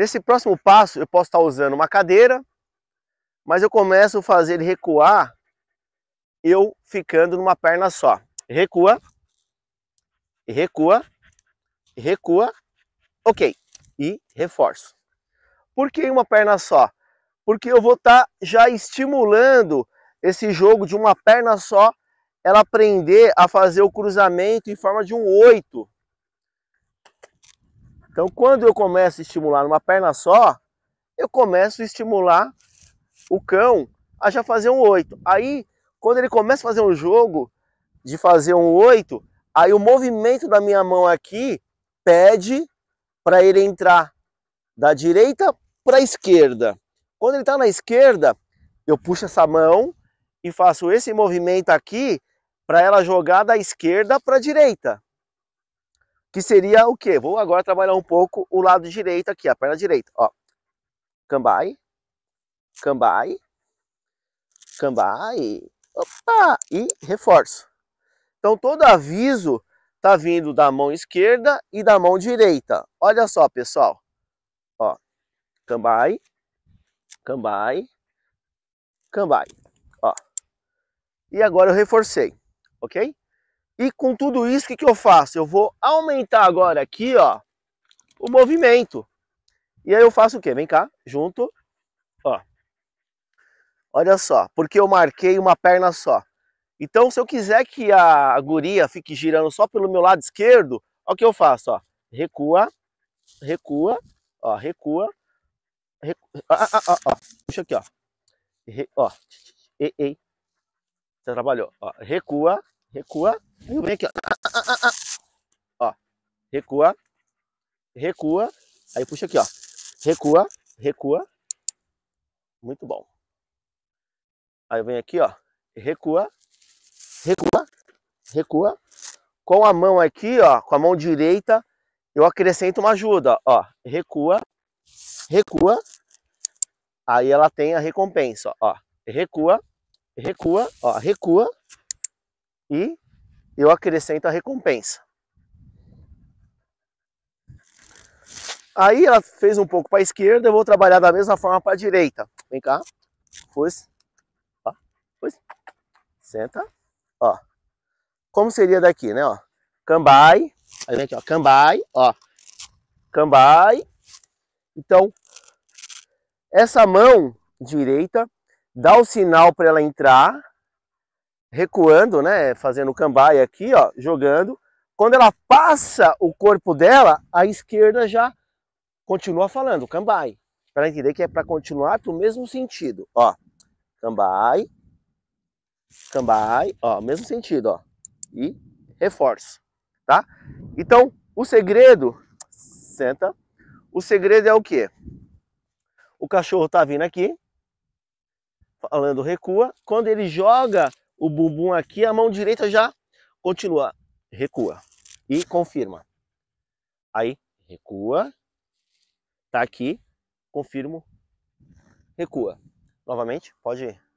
Nesse próximo passo, eu posso estar usando uma cadeira, mas eu começo a fazer ele recuar, eu ficando numa perna só. Recua, recua, recua, ok. E reforço. Por que uma perna só? Porque eu vou estar já estimulando esse jogo de uma perna só, ela aprender a fazer o cruzamento em forma de um oito então, quando eu começo a estimular numa perna só, eu começo a estimular o cão a já fazer um 8. Aí, quando ele começa a fazer um jogo de fazer um 8, aí o movimento da minha mão aqui pede para ele entrar da direita para a esquerda. Quando ele está na esquerda, eu puxo essa mão e faço esse movimento aqui para ela jogar da esquerda para a direita. Que seria o quê? Vou agora trabalhar um pouco o lado direito aqui, a perna direita. Ó, cambai, cambai, cambai, opa, e reforço. Então todo aviso tá vindo da mão esquerda e da mão direita. Olha só, pessoal. Ó, cambai, cambai, cambai. Ó. E agora eu reforcei, ok? E com tudo isso, o que, que eu faço? Eu vou aumentar agora aqui, ó, o movimento. E aí eu faço o quê? Vem cá, junto, ó. Olha só, porque eu marquei uma perna só. Então, se eu quiser que a guria fique girando só pelo meu lado esquerdo, olha o que eu faço, ó. Recua, recua, ó, recua, recua, ah, ah, ah, ó, ó, ó, puxa aqui, ó. Re, ó, ei, ei, você trabalhou, ó, recua, recua, eu venho aqui, ó. Ah, ah, ah, ó, recua, recua, aí puxa aqui, ó. Recua, recua. Muito bom. Aí eu venho aqui, ó. Recua, recua, recua. Com a mão aqui, ó, com a mão direita, eu acrescento uma ajuda, ó. Recua, recua. Aí ela tem a recompensa, ó. Recua, recua, ó, recua e eu acrescento a recompensa. Aí ela fez um pouco para a esquerda, eu vou trabalhar da mesma forma para a direita. Vem cá. Pois. Pois. Senta. Ó. Como seria daqui, né, ó? Cambai. Aí vem aqui, ó. Cambai, ó. Cambai. Então, essa mão direita dá o sinal para ela entrar recuando, né, fazendo cambai aqui, ó, jogando. Quando ela passa o corpo dela, a esquerda já continua falando, cambai. Para entender que é para continuar para o mesmo sentido, ó. Cambai, cambai, ó, mesmo sentido, ó. E reforço, tá? Então, o segredo, senta, o segredo é o quê? O cachorro tá vindo aqui, falando recua, quando ele joga o bumbum aqui, a mão direita já continua, recua e confirma. Aí recua, tá aqui, confirmo, recua. Novamente, pode ir.